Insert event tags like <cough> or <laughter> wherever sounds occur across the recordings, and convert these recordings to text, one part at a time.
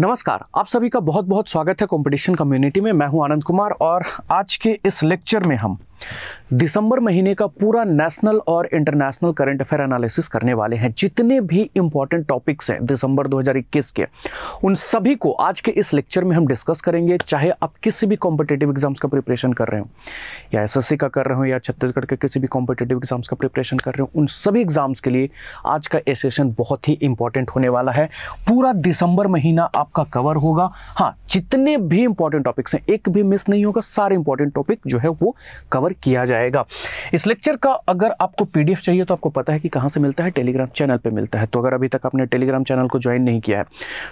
नमस्कार आप सभी का बहुत बहुत स्वागत है कंपटीशन कम्युनिटी में मैं हूं आनंद कुमार और आज के इस लेक्चर में हम दिसंबर महीने का पूरा नेशनल और इंटरनेशनल करंट अफेयर एनालिसिस करने वाले हैं जितने भी इंपॉर्टेंट टॉपिक्स हैं दिसंबर 2021 के उन सभी को आज के इस लेक्चर में हम डिस्कस करेंगे चाहे आप किसी भी कॉम्पिटेटिव एग्जाम्स का प्रिपरेशन कर रहे हो या एसएससी का कर रहे हो या छत्तीसगढ़ के किसी भी कॉम्पिटेटिव एग्जाम्स का प्रिपरेशन कर रहे हो उन सभी एग्जाम्स के लिए आज का ये सेशन बहुत ही इंपॉर्टेंट होने वाला है पूरा दिसंबर महीना आपका कवर होगा हाँ जितने भी इंपॉर्टेंट टॉपिक्स हैं एक भी मिस नहीं होगा सारे इंपॉर्टेंट टॉपिक जो है वो कवर कवर किया जाएगा इस लेक्चर का अगर आपको पीडीएफ चाहिए तो आपको पता है कि कहाँ से मिलता है टेलीग्राम चैनल पर मिलता है तो अगर अभी तक आपने टेलीग्राम चैनल को ज्वाइन नहीं किया है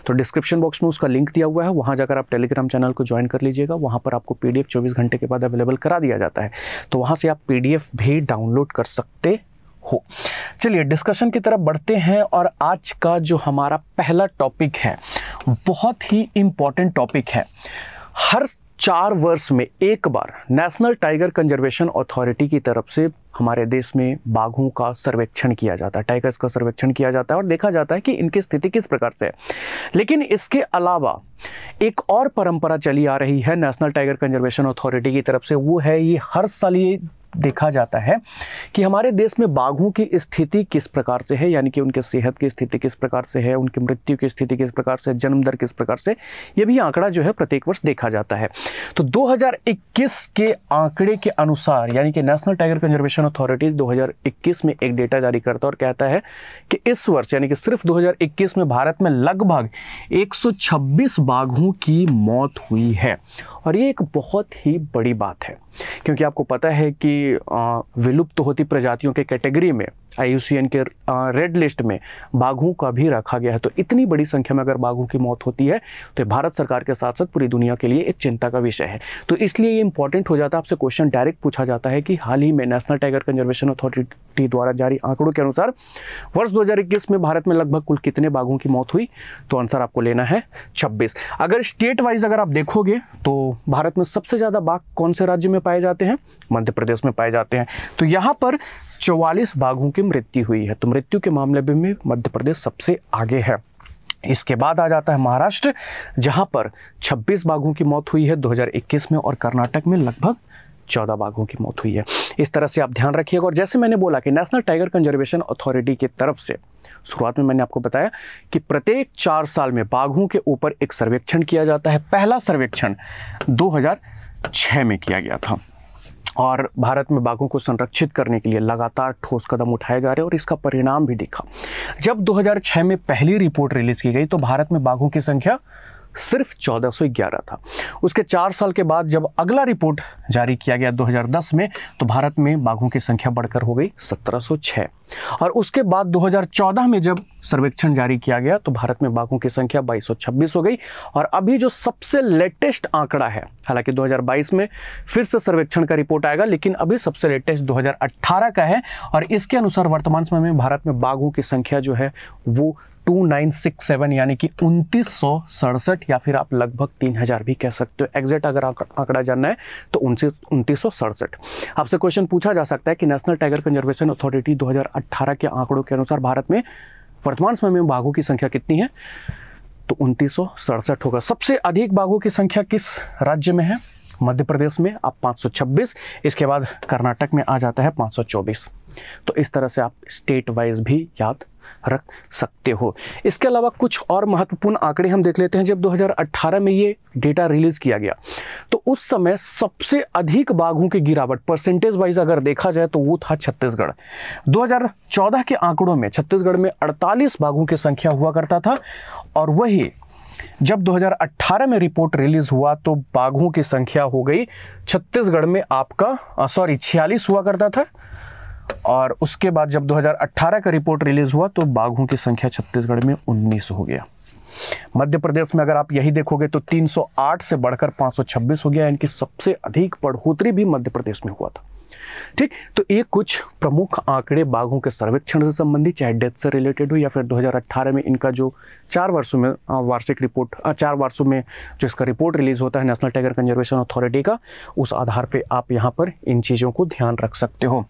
तो डिस्क्रिप्शन बॉक्स में उसका लिंक दिया हुआ है वहाँ जाकर आप टेलीग्राम चैनल को ज्वाइन कर लीजिएगा वहाँ पर आपको पी डी घंटे के बाद अवेलेबल करा दिया जाता है तो वहां से आप पीडीएफ भी डाउनलोड कर सकते हो चलिए डिस्कशन की तरफ बढ़ते हैं और आज का जो हमारा पहला टॉपिक है बहुत ही इंपॉर्टेंट टॉपिक है हर चार वर्ष में एक बार नेशनल टाइगर कंजर्वेशन अथॉरिटी की तरफ से हमारे देश में बाघों का सर्वेक्षण किया जाता है टाइगर्स का सर्वेक्षण किया जाता है और देखा जाता है कि इनकी स्थिति किस प्रकार से है लेकिन इसके अलावा एक और परंपरा चली आ रही है नेशनल टाइगर कंजर्वेशन अथॉरिटी की तरफ से वो है ये हर साल ये देखा जाता है कि हमारे देश में बाघों की स्थिति किस प्रकार से है यानी कि उनके सेहत की स्थिति किस प्रकार से है उनकी मृत्यु की स्थिति किस प्रकार से जन्म दर किस प्रकार से यह भी आंकड़ा जो है प्रत्येक वर्ष देखा जाता है तो 2021 के आंकड़े के अनुसार यानी कि नेशनल टाइगर कंजर्वेशन अथॉरिटी 2021 में एक डेटा जारी करता है और कहता है कि इस वर्ष यानी कि सिर्फ दो में भारत में लगभग एक बाघों की मौत हुई है और ये एक बहुत ही बड़ी बात है क्योंकि आपको पता है कि विलुप्त तो होती प्रजातियों के कैटेगरी में आई के रेड लिस्ट में बाघों का भी रखा गया है तो इतनी बड़ी संख्या में अगर बाघों की मौत होती है तो भारत सरकार के साथ साथ पूरी दुनिया के लिए एक चिंता का विषय है तो इसलिए ये इंपॉर्टेंट हो जाता है आपसे क्वेश्चन डायरेक्ट पूछा जाता है कि हाल ही में नेशनल टाइगर कंजर्वेशन अथॉरिटी द्वारा जारी आंकड़ों के अनुसार वर्ष दो में भारत में लगभग कुल कितने बाघों की मौत हुई तो आंसर आपको लेना है छब्बीस अगर स्टेट वाइज अगर आप देखोगे तो भारत में सबसे ज़्यादा बाघ कौन से राज्य में पाए जाते हैं मध्य प्रदेश में पाए जाते हैं तो यहाँ पर चौवालीस बाघों की मृत्यु हुई है तो मृत्यु के मामले में मध्य प्रदेश सबसे आगे है इसके बाद आ जाता है महाराष्ट्र जहां पर 26 बाघों की मौत हुई है 2021 में और कर्नाटक में लगभग चौदह बाघों की मौत हुई है इस तरह से आप ध्यान रखिएगा और जैसे मैंने बोला कि नेशनल टाइगर कंजर्वेशन अथॉरिटी की तरफ से शुरुआत में मैंने आपको बताया कि प्रत्येक चार साल में बाघों के ऊपर एक सर्वेक्षण किया जाता है पहला सर्वेक्षण दो में किया गया था और भारत में बाघों को संरक्षित करने के लिए लगातार ठोस कदम उठाए जा रहे हैं और इसका परिणाम भी दिखा जब 2006 में पहली रिपोर्ट रिलीज़ की गई तो भारत में बाघों की संख्या सिर्फ 1411 था उसके चार साल के बाद जब अगला रिपोर्ट जारी किया गया 2010 में तो भारत में बाघों की संख्या बढ़कर हो गई 1706 और उसके बाद 2014 में जब सर्वेक्षण जारी किया गया तो भारत में बाघों की संख्या 2226 हो गई और अभी जो सबसे लेटेस्ट आंकड़ा है हालांकि 2022 में फिर से सर्वेक्षण का रिपोर्ट आएगा लेकिन अभी सबसे लेटेस्ट 2018 का है और इसके अनुसार वर्तमान समय में भारत में बाघों की संख्या जो है वो 2967 यानी कि उनतीस या फिर आप लगभग 3000 भी कह सकते हो एग्जैक्ट अगर आंकड़ा जानना है तो उनतीस आपसे क्वेश्चन पूछा जा सकता है कि नेशनल टाइगर कंजर्वेशन अथॉरिटी 2018 के आंकड़ों के अनुसार भारत में वर्तमान समय में बाघों की संख्या कितनी है तो उनतीस होगा सबसे अधिक बाघों की संख्या किस राज्य में है मध्य प्रदेश में आप पाँच इसके बाद कर्नाटक में आ जाता है पाँच तो इस तरह से आप स्टेट वाइज भी याद रख सकते हो इसके अलावा कुछ और महत्वपूर्ण आंकड़े हम देख लेते हैं जब 2018 में ये डेटा रिलीज किया गया तो उस समय सबसे अधिक बाघों की गिरावट परसेंटेज वाइज अगर देखा जाए तो वो था छत्तीसगढ़ 2014 के आंकड़ों में छत्तीसगढ़ में 48 बाघों की संख्या हुआ करता था और वही जब 2018 में रिपोर्ट रिलीज हुआ तो बाघों की संख्या हो गई छत्तीसगढ़ में आपका सॉरी छियालीस हुआ करता था और उसके बाद जब 2018 का रिपोर्ट रिलीज़ हुआ तो बाघों की संख्या छत्तीसगढ़ में 19 हो गया मध्य प्रदेश में अगर आप यही देखोगे तो 308 से बढ़कर 526 हो गया इनकी सबसे अधिक बढ़ोतरी भी मध्य प्रदेश में हुआ था ठीक तो ये कुछ प्रमुख आंकड़े बाघों के सर्वेक्षण से संबंधित चाहे डेथ से रिलेटेड हो या फिर 2018 में इनका जो चार वर्षों में वार्षिक रिपोर्ट चार वर्षों में जो इसका रिपोर्ट रिलीज होता है नेशनल टाइगर कंजर्वेशन अथॉरिटी का उस आधार पर आप यहाँ पर इन चीज़ों को ध्यान रख सकते हो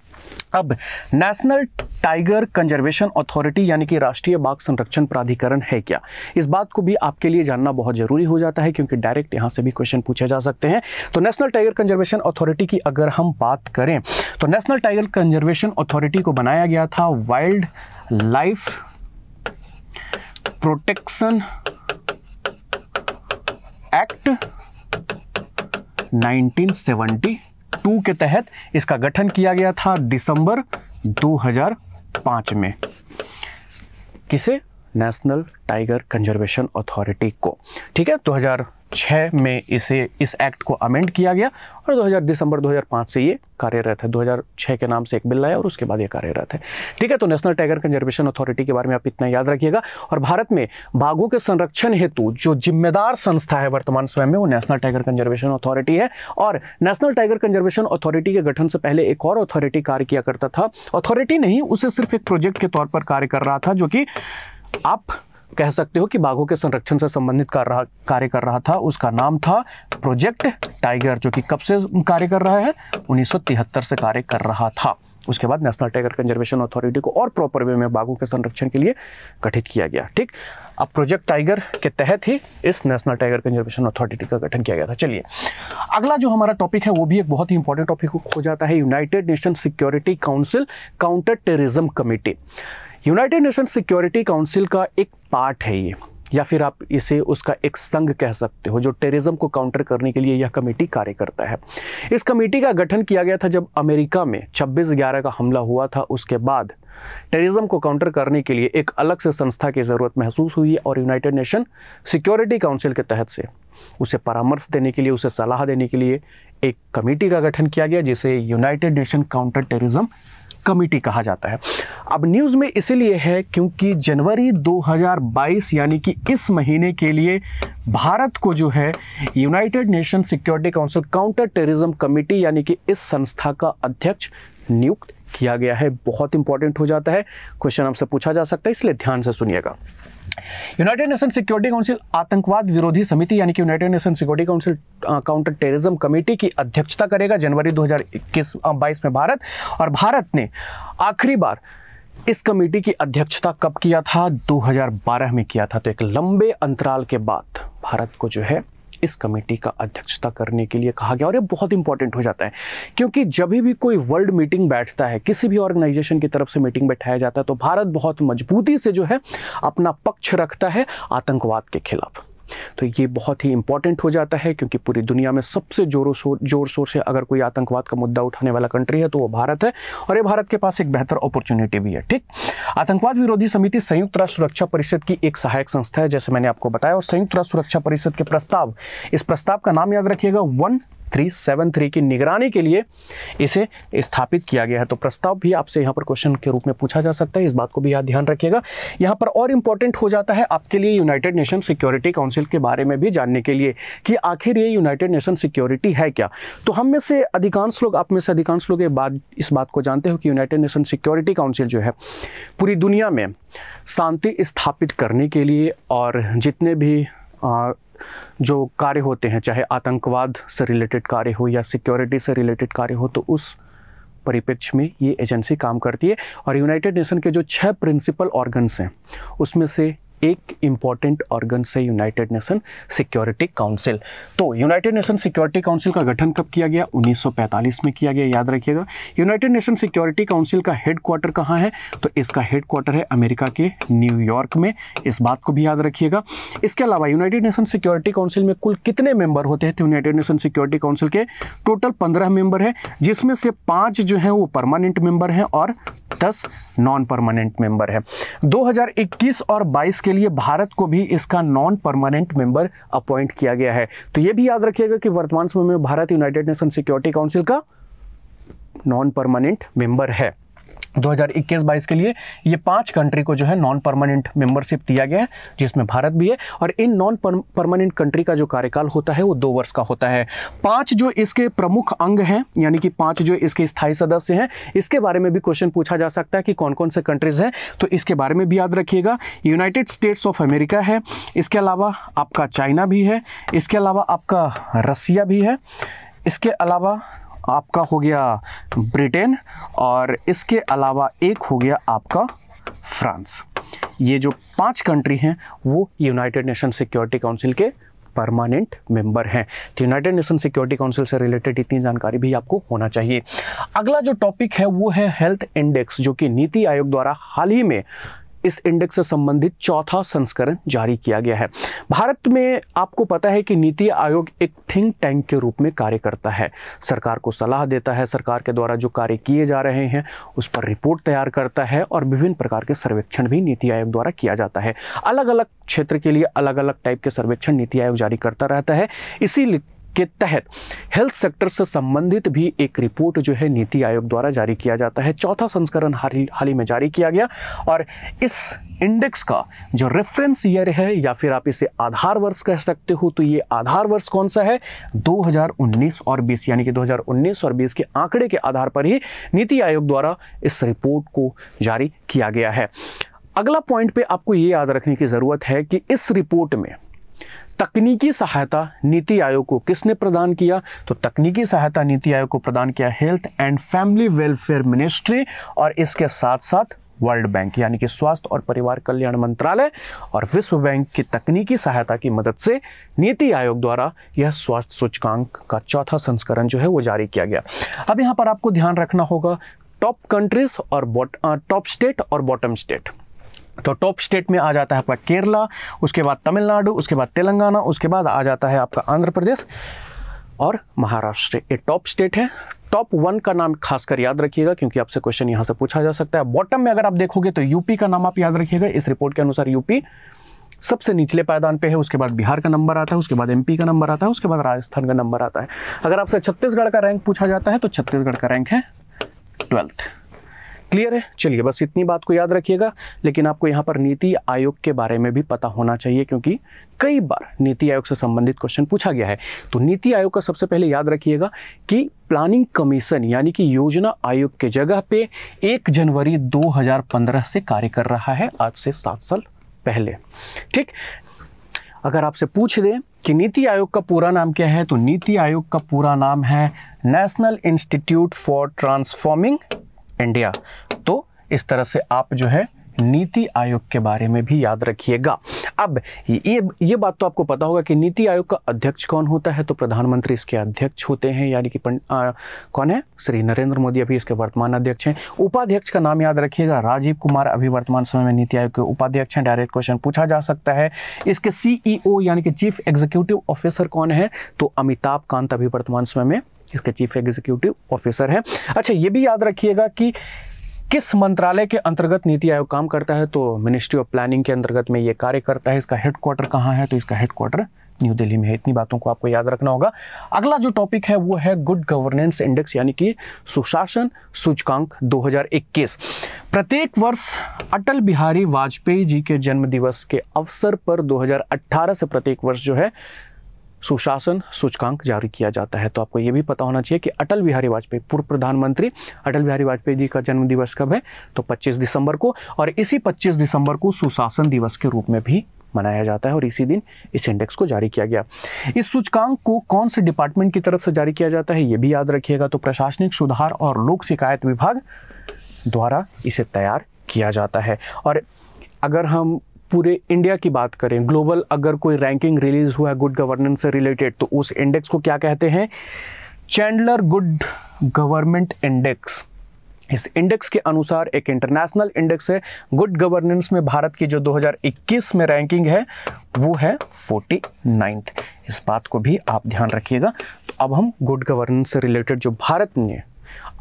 अब नेशनल टाइगर कंजर्वेशन अथॉरिटी यानी कि राष्ट्रीय बाघ संरक्षण प्राधिकरण है क्या इस बात को भी आपके लिए जानना बहुत जरूरी हो जाता है क्योंकि डायरेक्ट यहां से भी क्वेश्चन पूछे जा सकते हैं तो नेशनल टाइगर कंजर्वेशन अथॉरिटी की अगर हम बात करें तो नेशनल टाइगर कंजर्वेशन अथॉरिटी को बनाया गया था wild life protection act nineteen two के तहत इसका गठन किया गया था दिसंबर 2005 में किसे नेशनल टाइगर कंजर्वेशन अथॉरिटी को ठीक है 2006 में इसे इस एक्ट को अमेंड किया गया और 2000 दिसंबर 2005 से ये कार्यरत है 2006 के नाम से एक बिल आया और उसके बाद ये कार्यरत है ठीक है तो नेशनल टाइगर कंजर्वेशन अथॉरिटी के बारे में आप इतना याद रखिएगा और भारत में बाघों के संरक्षण हेतु जो जिम्मेदार संस्था है वर्तमान समय में वो नेशनल टाइगर कंजर्वेशन अथॉरिटी है और नेशनल टाइगर कंजर्वेशन अथॉरिटी के गठन से पहले एक और अथॉरिटी कार्य किया करता था अथॉरिटी नहीं उसे सिर्फ एक प्रोजेक्ट के तौर पर कार्य कर रहा था जो कि आप कह सकते हो कि बाघों के संरक्षण से संबंधित कर रहा कार्य कर रहा था उसका नाम था प्रोजेक्ट टाइगर जो कि कब से कार्य कर रहा है उन्नीस से कार्य कर रहा था उसके बाद नेशनल टाइगर कंजर्वेशन अथॉरिटी को और प्रॉपर वे में बाघों के संरक्षण के लिए गठित किया गया ठीक अब प्रोजेक्ट टाइगर के तहत ही इस नेशनल टाइगर कंजर्वेशन अथॉरिटी का गठन किया गया था चलिए अगला जो हमारा टॉपिक है वो भी एक बहुत ही इंपॉर्टेंट टॉपिक हो जाता है united nation security council counter terrorism committee united nation security council का एक पार्ट है ये या फिर आप इसे उसका एक संघ कह सकते हो जो टेररिज्म को काउंटर करने के लिए यह कमेटी कार्य करता है इस कमेटी का गठन किया गया था जब अमेरिका में 26 ग्यारह का हमला हुआ था उसके बाद टेररिज्म को काउंटर करने के लिए एक अलग से संस्था की ज़रूरत महसूस हुई और यूनाइटेड नेशन सिक्योरिटी काउंसिल के तहत से उसे परामर्श देने के लिए उसे सलाह देने के लिए एक कमेटी का गठन किया गया जिसे united nation counter terrorism committee कहा जाता है अब न्यूज़ में इसीलिए है क्योंकि जनवरी 2022 यानी कि इस महीने के लिए भारत को जो है united nation security council counter terrorism committee यानी कि इस संस्था का अध्यक्ष नियुक्त किया गया है बहुत इंपॉर्टेंट हो जाता है क्वेश्चन हमसे पूछा जा सकता है इसलिए ध्यान से सुनिएगा यूनाइटेड नेशन सिक्योरिटी काउंसिल आतंकवाद विरोधी समिति यानी कि united nation security council counter terrorism committee की अध्यक्षता करेगा जनवरी 2021 22 में भारत और भारत ने आखिरी बार इस कमेटी की अध्यक्षता कब किया था 2012 में किया था तो एक लंबे अंतराल के बाद भारत को जो है इस कमेटी का अध्यक्षता करने के लिए कहा गया और ये बहुत इंपॉर्टेंट हो जाता है क्योंकि जब भी कोई वर्ल्ड मीटिंग बैठता है किसी भी ऑर्गेनाइजेशन की तरफ से मीटिंग बैठाया जाता है तो भारत बहुत मजबूती से जो है अपना पक्ष रखता है आतंकवाद के खिलाफ तो ये बहुत ही इंपॉर्टेंट हो जाता है क्योंकि पूरी दुनिया में सबसे जोरों शोर जोर शोर से अगर कोई आतंकवाद का मुद्दा उठाने वाला कंट्री है तो वो भारत है और ये भारत के पास एक बेहतर अपॉर्चुनिटी भी है ठीक आतंकवाद विरोधी समिति संयुक्त राष्ट्र सुरक्षा परिषद की एक सहायक संस्था है जैसे मैंने आपको बताया और संयुक्त राष्ट्र सुरक्षा परिषद के प्रस्ताव इस प्रस्ताव का नाम याद रखिएगा वन 373 की निगरानी के लिए इसे स्थापित किया गया है तो प्रस्ताव भी आपसे यहाँ पर क्वेश्चन के रूप में पूछा जा सकता है इस बात को भी यहाँ ध्यान रखिएगा यहाँ पर और इम्पोर्टेंट हो जाता है आपके लिए यूनाइटेड नेशन सिक्योरिटी काउंसिल के बारे में भी जानने के लिए कि आखिर ये यूनाइटेड नेशन सिक्योरिटी है क्या तो हम में से अधिकांश लोग आप में से अधिकांश लोग ये बात इस बात को जानते हो कि यूनाइटेड नेशन सिक्योरिटी काउंसिल जो है पूरी दुनिया में शांति स्थापित करने के लिए और जितने भी आ, जो कार्य होते हैं चाहे आतंकवाद से रिलेटेड कार्य हो या सिक्योरिटी से रिलेटेड कार्य हो तो उस परिप्रेक्ष्य में ये एजेंसी काम करती है और यूनाइटेड नेशन के जो छह प्रिंसिपल ऑर्गन्स हैं उसमें से एक इंपॉर्टेंट ऑर्गन से यूनाइटेड नेशन सिक्योरिटी काउंसिल तो यूनाइटेड नेशन सिक्योरिटी काउंसिल का गठन कब किया गया 1945 में किया गया याद रखिएगा यूनाइटेड नेशन सिक्योरिटी काउंसिल का हेड क्वार्टर कहाँ है तो इसका हेड क्वार्टर है अमेरिका के न्यूयॉर्क में इस बात को भी याद रखिएगा इसके अलावा यूनाइटेड नेशन सिक्योरिटी काउंसिल में कुल कितने मेंबर होते हैं यूनाइटेड नेशन सिक्योरिटी काउंसिल के टोटल पंद्रह मेंबर है जिसमें से पांच जो है वो परमानेंट मेंबर हैं और दस नॉन परमानेंट मेंबर है दो और बाईस इसके लिए भारत को भी इसका नॉन परमानेंट मेंबर अपॉइंट किया गया है तो यह भी याद रखिएगा कि वर्तमान समय में Bharat united nation security council का नॉन परमानेंट मेंबर है 2021 बाईस के लिए ये पांच कंट्री को जो है नॉन परमानेंट मेंबरशिप दिया गया है जिसमें भारत भी है और इन नॉन परमानेंट कंट्री का जो कार्यकाल होता है वो दो वर्ष का होता है पांच जो इसके प्रमुख अंग हैं यानी कि पांच जो इसके स्थायी सदस्य हैं इसके बारे में भी क्वेश्चन पूछा जा सकता है कि कौन कौन से कंट्रीज हैं तो इसके बारे में भी याद रखिएगा यूनाइटेड स्टेट्स ऑफ अमेरिका है इसके अलावा आपका चाइना भी है इसके अलावा आपका रसिया भी है इसके अलावा आपका हो गया ब्रिटेन और इसके अलावा एक हो गया आपका फ्रांस ये जो पांच कंट्री हैं वो यूनाइटेड नेशन सिक्योरिटी काउंसिल के परमानेंट मेंबर हैं तो यूनाइटेड नेशन सिक्योरिटी काउंसिल से रिलेटेड इतनी जानकारी भी आपको होना चाहिए अगला जो टॉपिक है वो है हेल्थ इंडेक्स जो कि नीति आयोग द्वारा हाल ही में इस इंडेक्स से संबंधित चौथा संस्करण जारी किया गया है भारत में आपको पता है कि नीति आयोग एक थिंक टैंक के रूप में कार्य करता है सरकार को सलाह देता है सरकार के द्वारा जो कार्य किए जा रहे हैं उस पर रिपोर्ट तैयार करता है और विभिन्न प्रकार के सर्वेक्षण भी नीति आयोग द्वारा किया जाता है अलग अलग क्षेत्र के लिए अलग अलग टाइप के सर्वेक्षण नीति आयोग जारी करता रहता है इसी के तहत हेल्थ सेक्टर से संबंधित भी एक रिपोर्ट जो है नीति आयोग द्वारा जारी किया जाता है चौथा संस्करण हाल ही में जारी किया गया और इस इंडेक्स का जो रेफरेंस ईयर है या फिर आप इसे आधार वर्ष कह सकते हो तो ये आधार वर्ष कौन सा है 2019 और 20 यानी कि 2019 और 20 के आंकड़े के आधार पर ही नीति आयोग द्वारा इस रिपोर्ट को जारी किया गया है अगला पॉइंट पे आपको ये याद रखने की ज़रूरत है कि इस रिपोर्ट में तकनीकी सहायता नीति आयोग को किसने प्रदान किया तो तकनीकी सहायता नीति आयोग को प्रदान किया health and family welfare ministry और इसके साथ साथ वर्ल्ड बैंक यानी कि स्वास्थ्य और परिवार कल्याण मंत्रालय और विश्व बैंक की तकनीकी सहायता की मदद से नीति आयोग द्वारा यह स्वास्थ्य सूचकांक का चौथा संस्करण जो है वो जारी किया गया अब यहाँ पर आपको ध्यान रखना होगा टॉप कंट्रीज और टॉप स्टेट और बॉटम स्टेट तो टॉप स्टेट में आ जाता है आपका केरला उसके बाद तमिलनाडु उसके बाद तेलंगाना उसके बाद आ जाता है आपका आंध्र प्रदेश और महाराष्ट्र ये टॉप स्टेट है टॉप वन का नाम खासकर याद रखिएगा क्योंकि आपसे क्वेश्चन यहाँ से पूछा जा सकता है बॉटम में अगर आप देखोगे तो यूपी का नाम आप याद रखिएगा इस रिपोर्ट के अनुसार यूपी सबसे निचले पायदान पे है उसके बाद बिहार का नंबर आता है उसके बाद एमपी का नंबर आता है उसके बाद राजस्थान का नंबर आता है अगर आपसे छत्तीसगढ़ का रैंक पूछा जाता है तो छत्तीसगढ़ का रैंक है ट्वेल्थ क्लियर है चलिए बस इतनी बात को याद रखिएगा लेकिन आपको यहाँ पर नीति आयोग के बारे में भी पता होना चाहिए क्योंकि कई बार नीति आयोग से संबंधित क्वेश्चन पूछा गया है तो नीति आयोग का सबसे पहले याद रखिएगा कि प्लानिंग कमीशन यानी कि योजना आयोग के जगह पे 1 जनवरी 2015 से कार्य कर रहा है आज से सात साल पहले ठीक अगर आपसे पूछ दें कि नीति आयोग का पूरा नाम क्या है तो नीति आयोग का पूरा नाम है national institute for transforming India तो इस तरह से आप जो है नीति आयोग के बारे में भी याद रखिएगा अब ये ये बात तो आपको पता होगा कि नीति आयोग का अध्यक्ष कौन होता है तो प्रधानमंत्री इसके अध्यक्ष होते हैं यानी कि आ, कौन है श्री नरेंद्र मोदी अभी इसके वर्तमान अध्यक्ष हैं उपाध्यक्ष का नाम याद रखिएगा राजीव कुमार अभी वर्तमान समय में नीति आयोग के उपाध्यक्ष हैं डायरेक्ट क्वेश्चन पूछा जा सकता है इसके सीईओ e यानी कि चीफ एग्जीक्यूटिव ऑफिसर कौन है तो अमिताभ कांत अभी वर्तमान समय में इसके चीफ एग्जीक्यूटिव ऑफिसर हैं अच्छा ये भी याद रखिएगा कि किस मंत्रालय के अंतर्गत नीति आयोग काम करता है तो मिनिस्ट्री ऑफ प्लानिंग के अंतर्गत में ये कार्य करता है इसका हेडक्वार्टर कहाँ है तो इसका हेडक्वार्टर न्यू दिल्ली में है इतनी बातों को आपको याद रखना होगा अगला जो टॉपिक है वो है गुड गवर्नेंस इंडेक्स यानी कि सुशासन सूचकांक 2021 प्रत्येक वर्ष अटल बिहारी वाजपेयी जी के जन्म दिवस के अवसर पर 2018 से प्रत्येक वर्ष जो है सुशासन सूचकांक जारी किया जाता है तो आपको ये भी पता होना चाहिए कि अटल बिहारी वाजपेयी पूर्व प्रधानमंत्री अटल बिहारी वाजपेयी जी का जन्म दिवस कब है तो 25 दिसंबर को और इसी 25 दिसंबर को सुशासन दिवस के रूप में भी मनाया जाता है और इसी दिन इस इंडेक्स को जारी किया गया इस सूचकांक को कौन से डिपार्टमेंट की तरफ से जारी किया जाता है ये भी याद रखिएगा तो प्रशासनिक सुधार और लोक शिकायत विभाग द्वारा इसे तैयार किया जाता है और अगर हम पूरे इंडिया की बात करें ग्लोबल अगर कोई रैंकिंग रिलीज हुआ है गुड गवर्नेंस से रिलेटेड तो उस इंडेक्स को क्या कहते हैं चैंडलर गुड गवर्नमेंट इंडेक्स इस इंडेक्स के अनुसार एक इंटरनेशनल इंडेक्स है गुड गवर्नेंस में भारत की जो 2021 में रैंकिंग है वो है फोर्टी नाइन्थ इस बात को भी आप ध्यान रखिएगा तो अब हम गुड गवर्नेंस से रिलेटेड जो भारत ने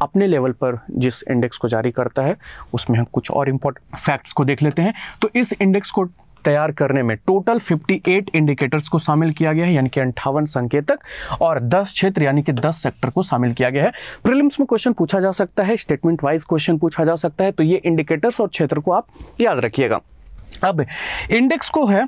अपने लेवल पर जिस इंडेक्स को जारी करता है उसमें हम कुछ और इम्पोर्टेंट फैक्ट्स को देख लेते हैं तो इस इंडेक्स को तैयार करने में टोटल 58 इंडिकेटर्स को शामिल किया गया है यानी कि अंठावन संकेतक और 10 क्षेत्र यानी कि 10 सेक्टर को शामिल किया गया है प्रीलिम्स में क्वेश्चन पूछा जा सकता है स्टेटमेंट वाइज क्वेश्चन पूछा जा सकता है तो ये इंडिकेटर्स और क्षेत्र को आप याद रखिएगा अब इंडेक्स को है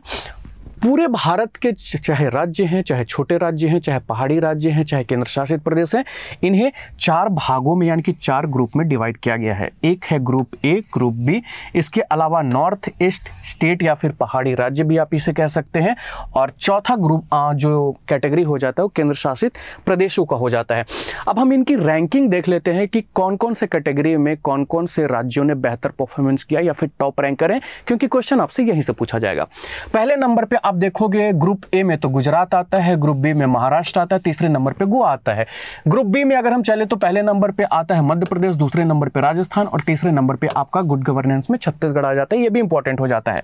पूरे भारत के चाहे राज्य हैं चाहे छोटे राज्य हैं चाहे पहाड़ी राज्य हैं चाहे केंद्र शासित प्रदेश हैं इन्हें चार भागों में यानी कि चार ग्रुप में डिवाइड किया गया है एक है ग्रुप ए ग्रुप बी इसके अलावा नॉर्थ ईस्ट स्टेट या फिर पहाड़ी राज्य भी आप इसे कह सकते हैं और चौथा ग्रुप जो कैटेगरी हो जाता है वो केंद्र शासित प्रदेशों का हो जाता है अब हम इनकी रैंकिंग देख लेते हैं कि कौन कौन से कैटेगरी में कौन कौन से राज्यों ने बेहतर परफॉर्मेंस किया या फिर टॉप रैंकर हैं क्योंकि क्वेश्चन आपसे यहीं से पूछा जाएगा पहले नंबर पर आप देखोगे ग्रुप ए में तो गुजरात आता है ग्रुप बी में महाराष्ट्र आता है तीसरे नंबर पे गोवा आता है ग्रुप बी में अगर हम चले तो पहले नंबर पे आता है मध्य प्रदेश दूसरे नंबर पे राजस्थान और तीसरे नंबर पे आपका गुड गवर्नेंस में छत्तीसगढ़ आ जाता है ये भी इंपॉर्टेंट हो जाता है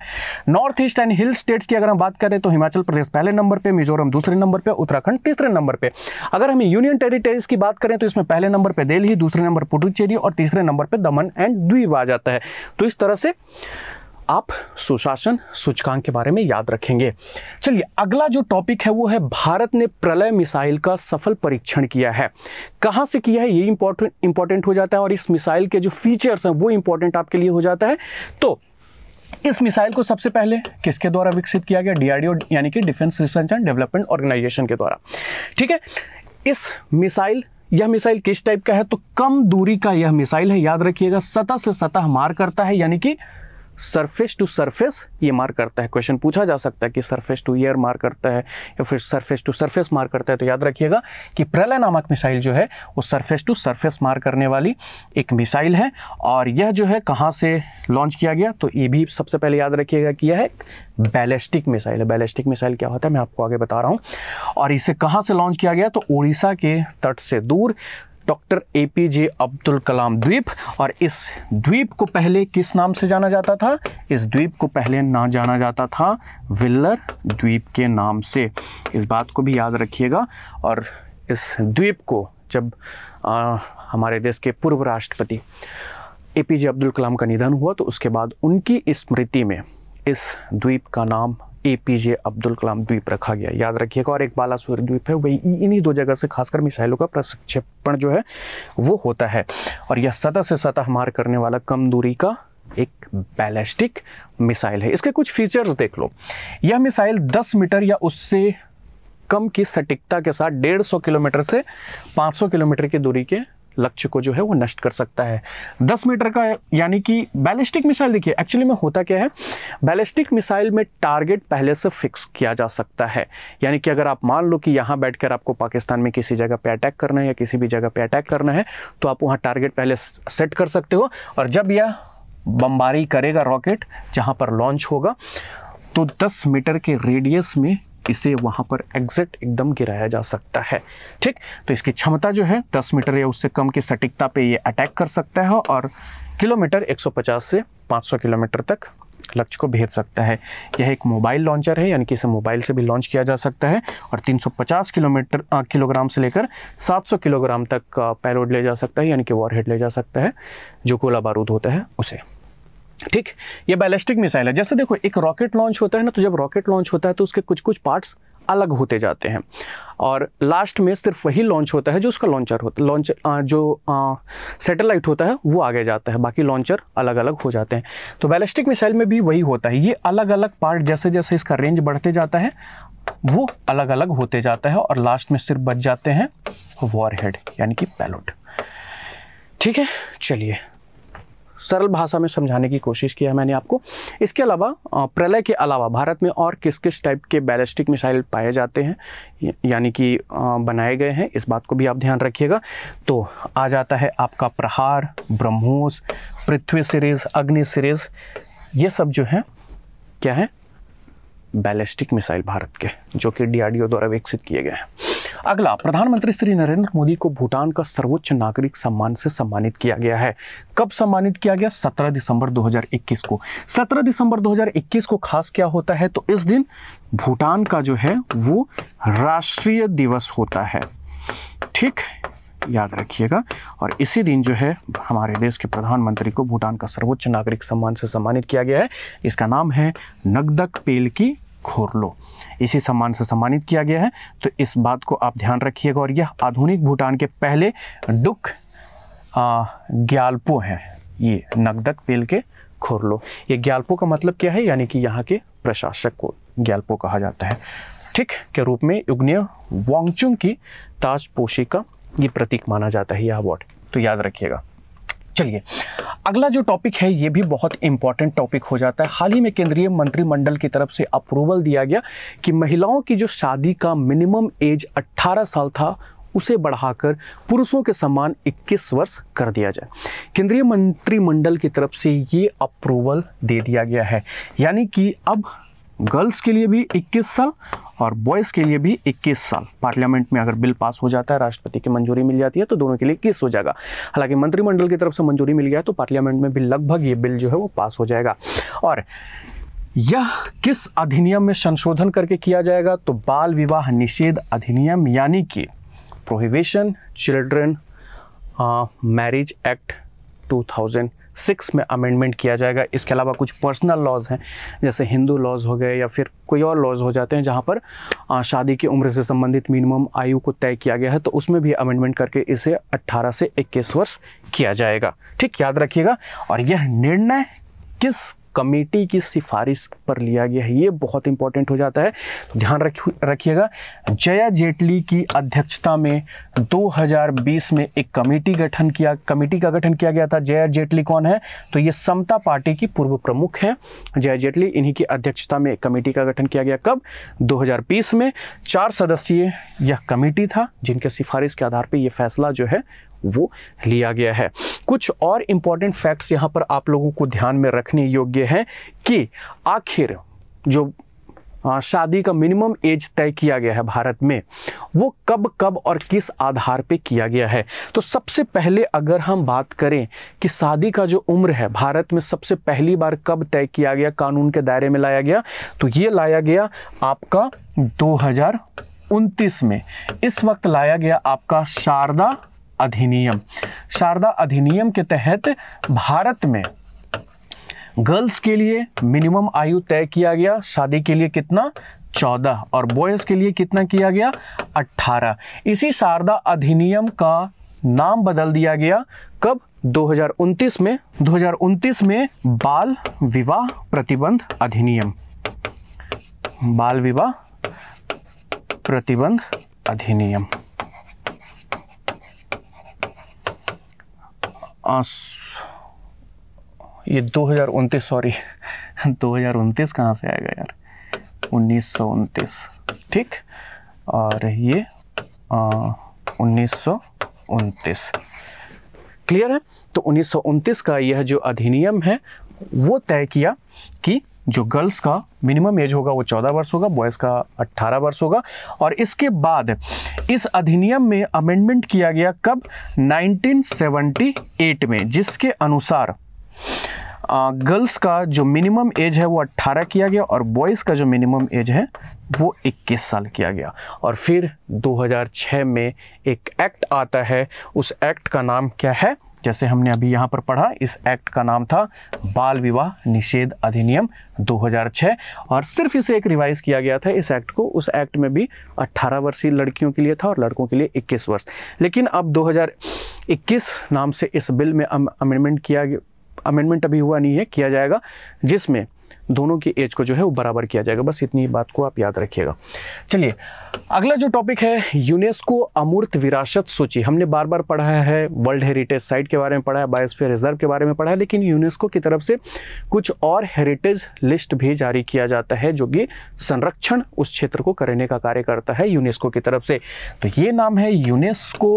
north east and hill states की अगर हम बात करें तो हिमाचल प्रदेश पहले नंबर पर मिजोरम दूसरे नंबर पर उत्तराखंड तीसरे नंबर पर अगर हम यूनियन टेरिटरीज की बात करें तो इसमें पहले नंबर पर दिल्ली दूसरे नंबर पुडुचेरी और तीसरे नंबर पर दमन एंड द्वीप आ जाता है तो इस तरह से आप सुशासन सूचकांक के बारे में याद रखेंगे चलिए अगला जो टॉपिक है वो है भारत ने प्रलय मिसाइल का सफल परीक्षण किया है कहाँ से किया है ये इंपॉर्टेंट इंपॉर्टेंट हो जाता है और इस मिसाइल के जो फीचर्स हैं वो इंपॉर्टेंट आपके लिए हो जाता है तो इस मिसाइल को सबसे पहले किसके द्वारा विकसित किया गया डीआरडीओ यानी कि defence research and development organisation के द्वारा ठीक है इस मिसाइल यह मिसाइल किस टाइप का है तो कम दूरी का यह मिसाइल है याद रखिएगा सतह से सतह मार करता है यानी कि सरफेस टू सरफेस ये मार करता है क्वेश्चन पूछा जा सकता है कि सरफेस टू ईयर मार करता है या फिर सरफेस टू सरफेस मार करता है तो याद रखिएगा कि प्रलय नामक मिसाइल जो है वो सरफेस टू सरफेस मार करने वाली एक मिसाइल है और यह जो है कहाँ से लॉन्च किया गया तो ये भी सबसे पहले याद रखिएगा कि यह बैलिस्टिक मिसाइल है बैलिस्टिक मिसाइल क्या होता है मैं आपको आगे बता रहा हूँ और इसे कहाँ से लॉन्च किया गया तो उड़ीसा के तट से दूर doctor A P J Abdul Kalam द्वीप और इस द्वीप को पहले किस नाम से जाना जाता था इस द्वीप को पहले ना जाना जाता था विल्लर द्वीप के नाम से इस बात को भी याद रखिएगा और इस द्वीप को जब आ, हमारे देश के पूर्व राष्ट्रपति ए पी जे अब्दुल कलाम का निधन हुआ तो उसके बाद उनकी स्मृति में इस द्वीप का नाम ए पी जे अब्दुल कलाम द्वीप रखा गया याद रखिएगा और एक बालासुर द्वीप है वही इन्हीं दो जगह से खासकर मिसाइलों का प्रक्षेपण जो है वो होता है और यह सतह से सतह मार करने वाला कम दूरी का एक बैलिस्टिक मिसाइल है इसके कुछ फीचर्स देख लो यह मिसाइल 10 मीटर या उससे कम की सटीकता के साथ 150 किलोमीटर से 500 किलोमीटर की दूरी के लक्ष्य को जो है वो नष्ट कर सकता है दस मीटर का यानी कि बैलिस्टिक मिसाइल देखिए एक्चुअली में होता क्या है बैलिस्टिक मिसाइल में टारगेट पहले से फिक्स किया जा सकता है यानी कि अगर आप मान लो कि यहाँ बैठकर आपको पाकिस्तान में किसी जगह पर अटैक करना है या किसी भी जगह पर अटैक करना है तो आप वहाँ टारगेट पहले सेट कर सकते हो और जब यह बम्बारी करेगा रॉकेट जहाँ पर लॉन्च होगा तो 10 मीटर के रेडियस में इसे वहाँ पर एग्जिट एकदम गिराया जा सकता है ठीक तो इसकी क्षमता जो है दस मीटर या उससे कम की सटीकता पे ये अटैक कर सकता है और किलोमीटर 150 से 500 किलोमीटर तक लक्ष्य को भेज सकता है यह एक मोबाइल लॉन्चर है यानी कि इसे मोबाइल से भी लॉन्च किया जा सकता है और 350 किलोमीटर किलोग्राम से लेकर 700 किलोग्राम तक पैरोड ले जा सकता है यानी कि वॉरहेड ले जा सकता है जो गोला बारूद होता है उसे ठीक ये बैलिस्टिक मिसाइल है जैसे देखो एक रॉकेट लॉन्च होता है ना तो जब रॉकेट लॉन्च होता है तो उसके कुछ कुछ पार्ट्स अलग होते जाते हैं और लास्ट में सिर्फ वही लॉन्च होता है जो उसका लॉन्चर होता लॉन्च जो सैटेलाइट होता है वो आगे जाता है बाकी लॉन्चर अलग अलग हो जाते हैं तो बैलिस्टिक मिसाइल में भी वही होता है ये अलग अलग पार्ट जैसे जैसे इसका रेंज बढ़ते जाता है वो अलग अलग होते जाता है और लास्ट में सिर्फ बच जाते हैं वॉर यानी कि पैलोट ठीक है चलिए सरल भाषा में समझाने की कोशिश किया है मैंने आपको इसके अलावा प्रलय के अलावा भारत में और किस किस टाइप के बैलिस्टिक मिसाइल पाए जाते हैं यानी कि बनाए गए हैं इस बात को भी आप ध्यान रखिएगा तो आ जाता है आपका प्रहार ब्रह्मोस पृथ्वी सीरीज अग्नि सीरीज ये सब जो है क्या है बैलिस्टिक मिसाइल भारत के जो कि डीआरडीओ द्वारा विकसित किए गए हैं अगला प्रधानमंत्री श्री नरेंद्र मोदी को भूटान का सर्वोच्च नागरिक सम्मान से सम्मानित किया गया है कब सम्मानित किया गया 17 दिसंबर 2021 को 17 दिसंबर 2021 को खास क्या होता है तो इस दिन भूटान का जो है वो राष्ट्रीय दिवस होता है ठीक याद रखिएगा और इसी दिन जो है हमारे देश के प्रधानमंत्री को भूटान का सर्वोच्च नागरिक सम्मान से सम्मानित किया गया है इसका नाम है नगदक पेल की खोरलो इसी सम्मान से सम्मानित किया गया है तो इस बात को आप ध्यान रखिएगा और यह आधुनिक भूटान के पहले डुक ग्यालपो हैं ये नगदक पेल के खोरलो ये ग्याल्पो का मतलब क्या है यानी कि यहाँ के प्रशासक को ग्यालपो कहा जाता है ठीक के रूप में युग्ने वांगचुंग की ताजपोशी का ये प्रतीक माना जाता है यह अवार्ड तो याद रखिएगा चलिए अगला जो टॉपिक है ये भी बहुत इंपॉर्टेंट टॉपिक हो जाता है हाल ही में केंद्रीय मंत्रिमंडल की तरफ से अप्रूवल दिया गया कि महिलाओं की जो शादी का मिनिमम एज 18 साल था उसे बढ़ाकर पुरुषों के समान 21 वर्ष कर दिया जाए केंद्रीय मंत्रिमंडल की तरफ से ये अप्रूवल दे दिया गया है यानी कि अब गर्ल्स के लिए भी 21 साल और बॉयज़ के लिए भी 21 साल पार्लियामेंट में अगर बिल पास हो जाता है राष्ट्रपति की मंजूरी मिल जाती है तो दोनों के लिए इक्कीस हो जाएगा हालांकि मंत्रिमंडल की तरफ से मंजूरी मिल गया तो पार्लियामेंट में भी लगभग ये बिल जो है वो पास हो जाएगा और यह किस अधिनियम में संशोधन करके किया जाएगा तो बाल विवाह निषेध अधिनियम यानी कि prohibition children marriage act two six में अमेंडमेंट किया जाएगा इसके अलावा कुछ पर्सनल लॉज हैं जैसे हिंदू लॉज हो गए या फिर कोई और लॉज हो जाते हैं जहाँ पर शादी की उम्र से संबंधित मिनिमम आयु को तय किया गया है तो उसमें भी अमेंडमेंट करके इसे 18 से 21 वर्ष किया जाएगा ठीक याद रखिएगा और यह निर्णय किस कमेटी की सिफारिश पर लिया गया है ये बहुत इंपॉर्टेंट हो जाता है तो ध्यान रखिएगा जया जेटली की अध्यक्षता में 2020 में एक कमेटी गठन किया कमेटी का गठन किया गया था जया जेटली कौन है तो ये समता पार्टी की पूर्व प्रमुख है जया जेटली इन्हीं की अध्यक्षता में कमेटी का गठन किया गया कब दो में चार सदस्यीय यह कमेटी था जिनके सिफारिश के आधार पर यह फैसला जो है वो लिया गया है कुछ और इंपॉर्टेंट फैक्ट्स यहाँ पर आप लोगों को ध्यान में रखने योग्य हैं कि आखिर जो शादी का मिनिमम एज तय किया गया है भारत में वो कब कब और किस आधार पे किया गया है तो सबसे पहले अगर हम बात करें कि शादी का जो उम्र है भारत में सबसे पहली बार कब तय किया गया कानून के दायरे में लाया गया तो ये लाया गया आपका दो में इस वक्त लाया गया आपका शारदा अधिनियम शारदा अधिनियम के तहत भारत में गर्ल्स के लिए मिनिमम आयु तय किया गया शादी के लिए कितना चौदह और बॉयज़ के लिए कितना किया गया अट्ठारह इसी शारदा अधिनियम का नाम बदल दिया गया कब 2029 में 2029 में बाल विवाह प्रतिबंध अधिनियम बाल विवाह प्रतिबंध अधिनियम ये दो हज़ार उनतीस सॉरी <laughs> दो हज़ार उनतीस कहाँ से आएगा यार उन्नीस सौ उनतीस ठीक और ये उन्नीस सौ उनतीस क्लियर है तो उन्नीस सौ उनतीस का यह जो अधिनियम है वो तय किया कि जो गर्ल्स का मिनिमम एज होगा वो चौदह वर्ष होगा बॉयज़ का अट्ठारह वर्ष होगा और इसके बाद इस अधिनियम में अमेंडमेंट किया गया कब 1978 में जिसके अनुसार गर्ल्स का जो मिनिमम एज है वो 18 किया गया और बॉयज़ का जो मिनिमम एज है वो 21 साल किया गया और फिर 2006 में एक एक्ट आता है उस एक्ट का नाम क्या है जैसे हमने अभी यहाँ पर पढ़ा इस एक्ट का नाम था बाल विवाह निषेध अधिनियम 2006 और सिर्फ इसे एक रिवाइज किया गया था इस एक्ट को उस एक्ट में भी 18 वर्षीय लड़कियों के लिए था और लड़कों के लिए 21 वर्ष लेकिन अब 2021 नाम से इस बिल में अमेंडमेंट किया अमेंडमेंट अभी हुआ नहीं है किया जाएगा जिसमें दोनों की एज को जो है वो बराबर किया जाएगा बस इतनी बात को आप याद रखिएगा चलिए अगला जो टॉपिक है यूनेस्को अमूर्त विरासत सूची हमने बार बार पढ़ा है वर्ल्ड हेरिटेज साइट के बारे में पढ़ा है बायोस्फीयर रिजर्व के बारे में पढ़ा है लेकिन यूनेस्को की तरफ से कुछ और हेरिटेज लिस्ट भी जारी किया जाता है जो कि संरक्षण उस क्षेत्र को करने का कार्य करता है यूनेस्को की तरफ से तो ये नाम है यूनेस्को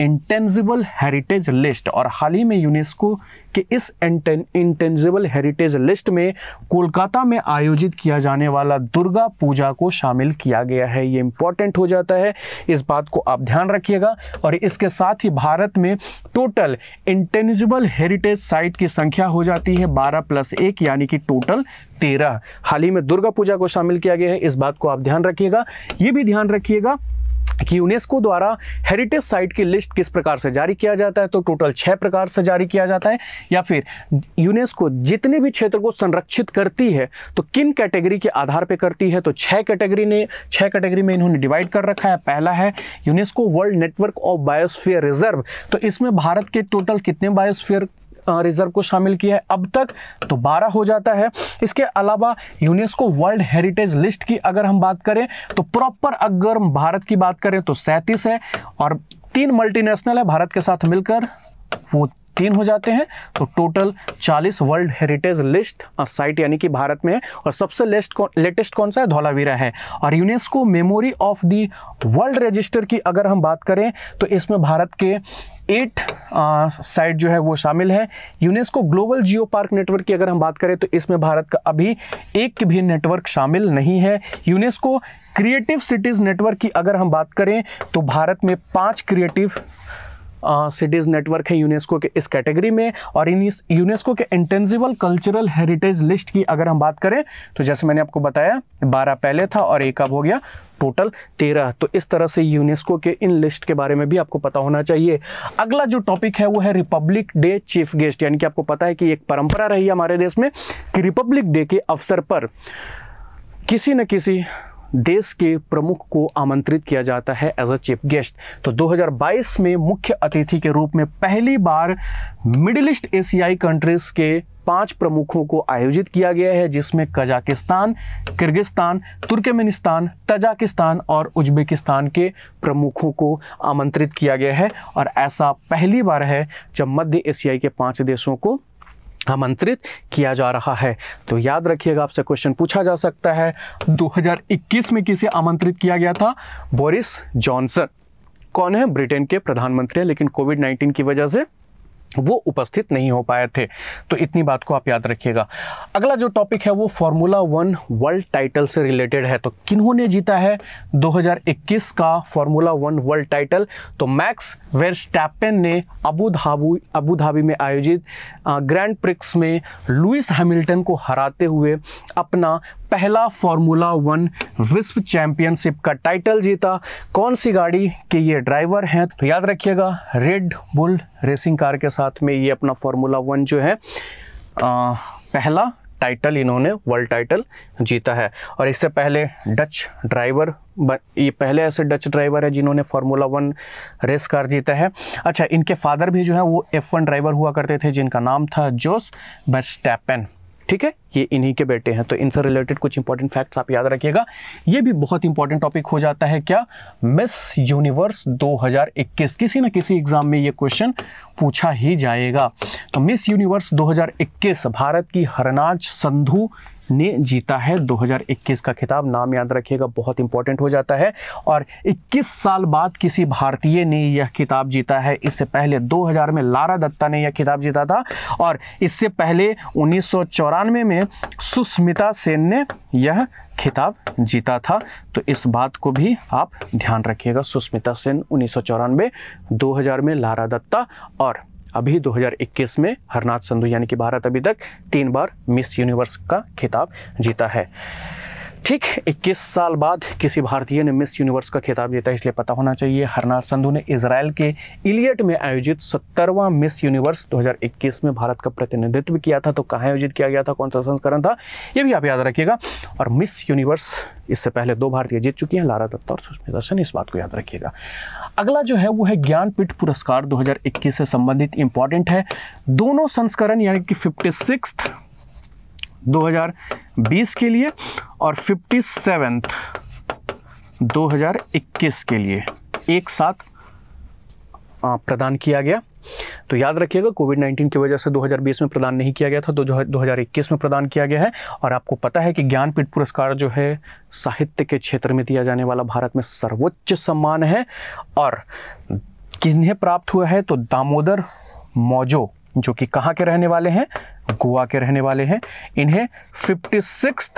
इंटेंजिबल हेरिटेज लिस्ट और हाल ही में यूनेस्को के इस इंटेंजिबल हेरिटेज लिस्ट में कोलकाता में आयोजित किया जाने वाला दुर्गा पूजा को शामिल किया गया है ये इंपॉर्टेंट हो जाता है इस बात को आप ध्यान रखिएगा और इसके साथ ही भारत में टोटल इंटेंजिबल हेरिटेज साइट की संख्या हो जाती है बारह प्लस एक यानी कि टोटल तेरह हाल ही में दुर्गा पूजा को शामिल किया गया है इस बात को आप ध्यान रखिएगा ये भी ध्यान रखिएगा कि यूनेस्को द्वारा हेरिटेज साइट की लिस्ट किस प्रकार से जारी किया जाता है तो टोटल छः प्रकार से जारी किया जाता है या फिर यूनेस्को जितने भी क्षेत्र को संरक्षित करती है तो किन कैटेगरी के आधार पर करती है तो छः कैटेगरी ने छः कैटेगरी में इन्होंने डिवाइड कर रखा है पहला है UNESCO world network of biosphere reserve तो इसमें भारत के टोटल कितने बायोस्फियर रिजर्व को शामिल किया है अब तक तो 12 हो जाता है इसके अलावा यूनेस्को वर्ल्ड हेरिटेज लिस्ट की अगर हम बात करें तो प्रॉपर अगर भारत की बात करें तो सैंतीस है और तीन मल्टीनेशनल है भारत के साथ मिलकर वो तीन हो जाते हैं तो total 40 world heritage list site यानी कि भारत में है और सबसे लेस्ट लेटेस्ट कौन सा है धौलावीरा है और UNESCO memory of the world register की अगर हम बात करें तो इसमें भारत के एट साइट जो है वो शामिल है UNESCO global geo park network की अगर हम बात करें तो इसमें भारत का अभी एक भी नेटवर्क शामिल नहीं है यूनेस्को क्रिएटिव सिटीज़ नेटवर्क की अगर हम बात करें तो भारत में पाँच क्रिएटिव सिटीज़ नेटवर्क है यूनेस्को के इस कैटेगरी में और इन यूनेस्को के इंटेंजिबल कल्चरल हेरिटेज लिस्ट की अगर हम बात करें तो जैसे मैंने आपको बताया बारह पहले था और एक अब हो गया टोटल तेरह तो इस तरह से यूनेस्को के इन लिस्ट के बारे में भी आपको पता होना चाहिए अगला जो टॉपिक है वो है रिपब्लिक डे चीफ गेस्ट यानी कि आपको पता है कि एक परंपरा रही है हमारे देश में कि रिपब्लिक डे के अवसर पर किसी न किसी देश के प्रमुख को आमंत्रित किया जाता है एज अ चीफ गेस्ट तो 2022 में मुख्य अतिथि के रूप में पहली बार मिडिल ईस्ट एशियाई कंट्रीज के पांच प्रमुखों को आयोजित किया गया है जिसमें कजाकिस्तान किर्गिस्तान तुर्कमेनिस्तान तजाकिस्तान और उज्बेकिस्तान के प्रमुखों को आमंत्रित किया गया है और ऐसा पहली बार है जब मध्य एशियाई के पांच देशों को आमंत्रित किया जा रहा है तो याद रखिएगा आपसे क्वेश्चन पूछा जा सकता है 2021 में किसे आमंत्रित किया गया था बोरिस जॉनसन कौन है ब्रिटेन के प्रधानमंत्री लेकिन कोविड 19 की वजह से वो उपस्थित नहीं हो पाए थे तो इतनी बात को आप याद रखिएगा अगला जो टॉपिक है वो फार्मूला वन वर्ल्ड टाइटल से रिलेटेड है तो किन्होंने जीता है 2021 का फार्मूला वन वर्ल्ड टाइटल तो मैक्स वेरस्टैपन ने अबू धाबू अबू धाबी में आयोजित ग्रैंड प्रिक्स में लुइस हैमिल्टन को हराते हुए अपना पहला फार्मूला वन विश्व चैंपियनशिप का टाइटल जीता कौन सी गाड़ी के ये ड्राइवर हैं तो याद रखिएगा रेड बुल रेसिंग कार के साथ में ये अपना फार्मूला वन जो है आ, पहला टाइटल इन्होंने वर्ल्ड टाइटल जीता है और इससे पहले डच ड्राइवर ये पहले ऐसे डच ड्राइवर है जिन्होंने फार्मूला वन रेस कार जीता है अच्छा इनके फादर भी जो है वो एफ वन ड्राइवर हुआ करते थे जिनका नाम था जोस बर्स्टैपन ठीक है ये इन्हीं के बेटे हैं तो इनसे रिलेटेड कुछ इंपॉर्टेंट फैक्ट्स आप याद रखिएगा ये भी बहुत इंपॉर्टेंट टॉपिक हो जाता है क्या मिस यूनिवर्स 2021 किसी ना किसी एग्जाम में ये क्वेश्चन पूछा ही जाएगा तो मिस यूनिवर्स 2021 भारत की हरनाज संधू ने जीता है 2021 का खिताब नाम याद रखिएगा बहुत इंपॉर्टेंट हो जाता है और 21 साल बाद किसी भारतीय ने यह खिताब जीता है इससे पहले 2000 में लारा दत्ता ने यह खिताब जीता था और इससे पहले उन्नीस में सुस्मिता सेन ने यह खिताब जीता था तो इस बात को भी आप ध्यान रखिएगा सुस्मिता सेन उन्नीस सौ में लारा दत्ता और अभी 2021 में हरनाथ संधू यानी कि भारत अभी तक तीन बार मिस यूनिवर्स का खिताब जीता है ठीक 21 साल बाद किसी भारतीय ने मिस यूनिवर्स का खिताब जीता इसलिए पता होना चाहिए हरनाथ संधु ने इसराइल के इलियट में आयोजित सत्तरवां मिस यूनिवर्स 2021 में भारत का प्रतिनिधित्व किया था तो कहाँ आयोजित किया गया था कौन सा संस्करण था ये भी आप याद रखिएगा और मिस यूनिवर्स इससे पहले दो भारतीय जीत चुकी हैं लारा दत्ता और सुष्मिता सेन इस बात को याद रखिएगा अगला जो है वो है ज्ञानपीठ पुरस्कार दो से संबंधित इंपॉर्टेंट है दोनों संस्करण यानी कि फिफ्टी 2020 के लिए और फिफ्टी सेवेंथ 2021 के लिए एक साथ प्रदान किया गया तो याद रखिएगा कोविड 19 की वजह से 2020 में प्रदान नहीं किया गया था तो हजार इक्कीस में प्रदान किया गया है और आपको पता है कि ज्ञानपीठ पुरस्कार जो है साहित्य के क्षेत्र में दिया जाने वाला भारत में सर्वोच्च सम्मान है और किन्हें प्राप्त हुआ है तो दामोदर मौजो जो कि कहाँ के रहने वाले हैं गोवा के रहने वाले हैं इन्हें फिफ्टी सिक्स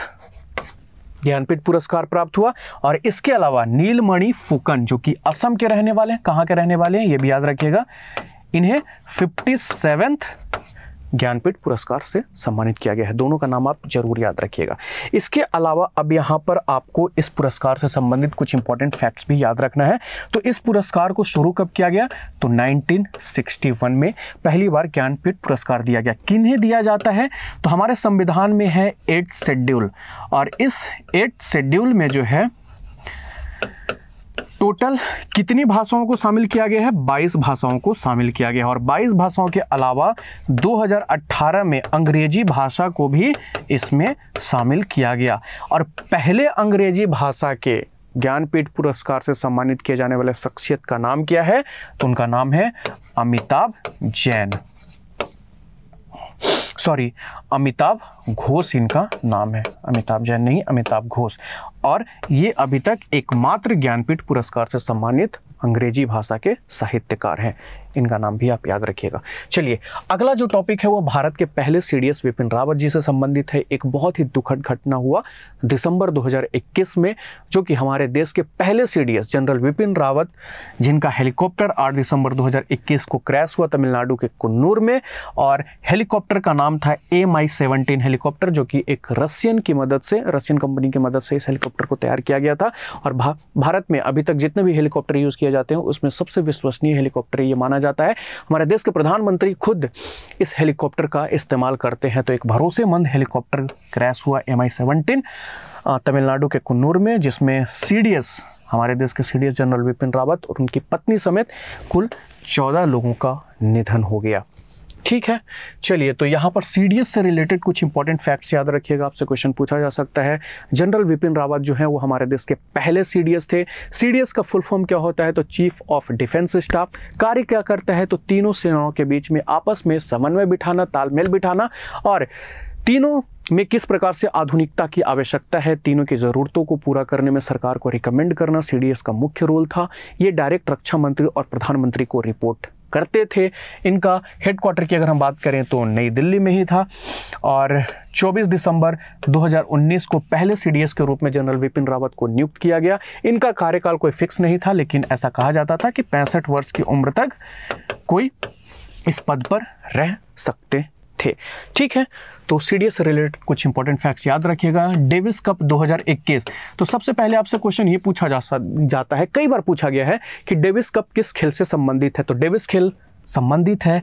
ज्ञानपीठ पुरस्कार प्राप्त हुआ और इसके अलावा नीलमणि फुकन जो कि असम के रहने वाले हैं कहाँ के रहने वाले हैं ये भी याद रखिएगा इन्हें फिफ्टी सेवेंथ ज्ञानपीठ पुरस्कार से सम्मानित किया गया है दोनों का नाम आप जरूर याद रखिएगा इसके अलावा अब यहाँ पर आपको इस पुरस्कार से संबंधित कुछ इंपॉर्टेंट फैक्ट्स भी याद रखना है तो इस पुरस्कार को शुरू कब किया गया तो 1961 में पहली बार ज्ञानपीठ पुरस्कार दिया गया किन्हें दिया जाता है तो हमारे संविधान में है एट शेड्यूल और इस एट शेड्यूल में जो है टोटल कितनी भाषाओं को शामिल किया गया है 22 भाषाओं को शामिल किया गया है और 22 भाषाओं के अलावा 2018 में अंग्रेजी भाषा को भी इसमें शामिल किया गया और पहले अंग्रेजी भाषा के ज्ञानपीठ पुरस्कार से सम्मानित किए जाने वाले शख्सियत का नाम क्या है तो उनका नाम है अमिताभ जैन सॉरी अमिताभ घोष इनका नाम है अमिताभ जैन नहीं अमिताभ घोष और ये अभी तक एकमात्र ज्ञानपीठ पुरस्कार से सम्मानित अंग्रेजी भाषा के साहित्यकार हैं इनका नाम भी आप याद रखिएगा चलिए अगला जो टॉपिक है वो भारत के पहले सीडीएस विपिन रावत जी से संबंधित है एक बहुत ही दुखद घटना हुआ दिसंबर 2021 में जो कि हमारे देश के पहले सीडीएस जनरल विपिन रावत जिनका हेलीकॉप्टर 8 दिसंबर 2021 को क्रैश हुआ तमिलनाडु के कन्नूर में और हेलीकॉप्टर का नाम था एम आई हेलीकॉप्टर जो कि एक रशियन की मदद से रशियन कंपनी की मदद से इस हेलीकॉप्टर को तैयार किया गया था और भा, भारत में अभी तक जितने भी हेलीकॉप्टर यूज़ किए जाते हैं उसमें सबसे विश्वसनीय हेलीकॉप्टर ये माना जाता है हमारे देश के प्रधानमंत्री खुद इस हेलीकॉप्टर का इस्तेमाल करते हैं तो एक भरोसेमंद हेलीकॉप्टर क्रैश हुआ एम आई सेवनटीन तमिलनाडु के कन्नूर में जिसमें सी डी एस हमारे देश के C D S general Bipin Rawat और उनकी पत्नी समेत कुल चौदह लोगों का निधन हो गया ठीक है चलिए तो यहाँ पर सी से रिलेटेड कुछ इंपॉर्टेंट फैक्ट्स याद रखिएगा आपसे क्वेश्चन पूछा जा सकता है जनरल विपिन रावत जो है वो हमारे देश के पहले सी थे सी का फुल फॉर्म क्या होता है तो चीफ ऑफ डिफेंस स्टाफ कार्य क्या करता है तो तीनों सेनाओं के बीच में आपस में समन्वय बिठाना तालमेल बिठाना और तीनों में किस प्रकार से आधुनिकता की आवश्यकता है तीनों की ज़रूरतों को पूरा करने में सरकार को रिकमेंड करना सीडीएस का मुख्य रोल था ये डायरेक्ट रक्षा मंत्री और प्रधानमंत्री को रिपोर्ट करते थे इनका हेडक्वार्टर की अगर हम बात करें तो नई दिल्ली में ही था और 24 दिसंबर 2019 को पहले सीडीएस के रूप में जनरल विपिन रावत को नियुक्त किया गया इनका कार्यकाल कोई फिक्स नहीं था लेकिन ऐसा कहा जाता था कि पैंसठ वर्ष की उम्र तक कोई इस पद पर रह सकते थे ठीक है तो सी एस रिलेटेड कुछ इंपॉर्टेंट फैक्ट्स याद रखिएगा डेविस कप 2021 तो सबसे पहले आपसे क्वेश्चन ये पूछा जा जाता है कई बार पूछा गया है कि डेविस कप किस खेल से संबंधित है तो डेविस खेल संबंधित है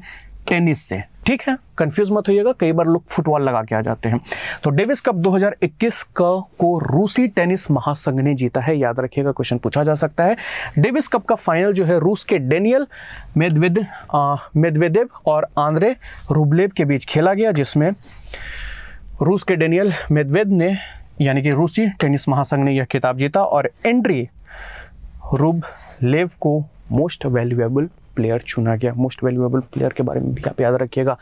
टेनिस से ठीक है कंफ्यूज मत होइएगा कई बार लोग फुटबॉल लगा के आ जाते हैं तो डेविस कप 2021 का को रूसी टेनिस महासंघ ने जीता है याद रखिएगा क्वेश्चन पूछा जा सकता है डेविस कप का फाइनल जो है रूस के डेनियल मेदवेद मेदवेदेव और आंद्रे रूबलेव के बीच खेला गया जिसमें रूस के डेनियल मेदवेद ने यानी कि रूसी टेनिस महासंघ ने यह खिताब जीता और एंट्री रूबलेव को मोस्ट वैल्यूएबल प्लेयर चुना गया मोस्ट वैल्यूएबल प्लेयर के बारे में भी आप याद रखिएगा